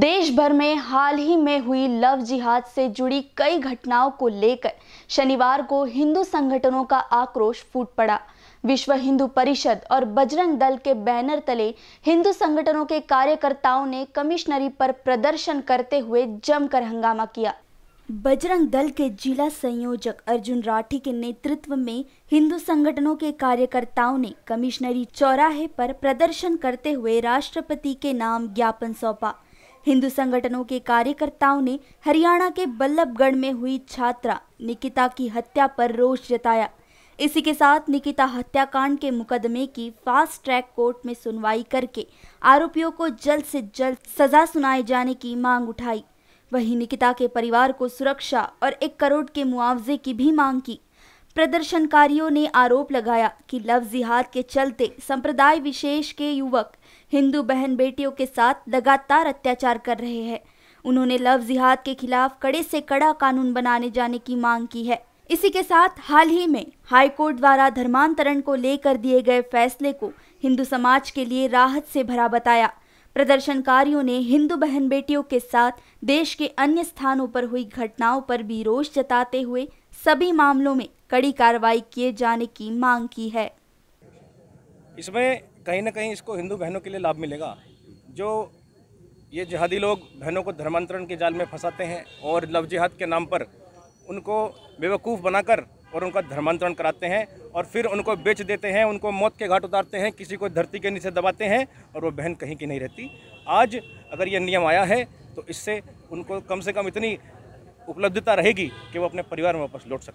देश भर में हाल ही में हुई लव जिहाद से जुड़ी कई घटनाओं को लेकर शनिवार को हिंदू संगठनों का आक्रोश फूट पड़ा विश्व हिंदू परिषद और बजरंग दल के बैनर तले हिंदू संगठनों के कार्यकर्ताओं ने कमिश्नरी पर प्रदर्शन करते हुए जमकर हंगामा किया बजरंग दल के जिला संयोजक अर्जुन राठी के नेतृत्व में हिंदू संगठनों के कार्यकर्ताओं ने कमिश्नरी चौराहे पर प्रदर्शन करते हुए राष्ट्रपति के नाम ज्ञापन सौंपा हिंदू संगठनों के कार्यकर्ताओं ने हरियाणा के बल्लभगढ़ में हुई छात्रा निकिता की हत्या पर रोष जताया इसी के साथ निकिता हत्याकांड के मुकदमे की फास्ट ट्रैक कोर्ट में सुनवाई करके आरोपियों को जल्द से जल्द सजा सुनाए जाने की मांग उठाई वहीं निकिता के परिवार को सुरक्षा और एक करोड़ के मुआवजे की भी मांग की प्रदर्शनकारियों ने आरोप लगाया कि लव जिहाद के चलते संप्रदाय विशेष के युवक हिंदू बहन बेटियों के साथ लगातार अत्याचार कर रहे हैं उन्होंने लव जिहाद के खिलाफ कड़े से कड़ा कानून बनाने जाने की मांग की है इसी के साथ हाल ही में हाईकोर्ट द्वारा धर्मांतरण को लेकर दिए गए फैसले को हिंदू समाज के लिए राहत से भरा बताया प्रदर्शनकारियों ने हिंदू बहन बेटियों के साथ देश के अन्य स्थानों पर हुई घटनाओं पर भी रोष जताते हुए सभी मामलों में कड़ी कार्रवाई किए जाने की मांग की है इसमें कहीं ना कहीं इसको हिंदू बहनों के लिए लाभ मिलेगा जो ये जिहादी लोग बहनों को धर्मांतरण के जाल में फंसाते हैं और लव जिहाद के नाम पर उनको बेवकूफ़ बनाकर और उनका धर्मांतरण कराते हैं और फिर उनको बेच देते हैं उनको मौत के घाट उतारते हैं किसी को धरती के नीचे दबाते हैं और वो बहन कहीं की नहीं रहती आज अगर ये नियम आया है तो इससे उनको कम से कम इतनी उपलब्धता रहेगी कि वो अपने परिवार में वापस लौट सकते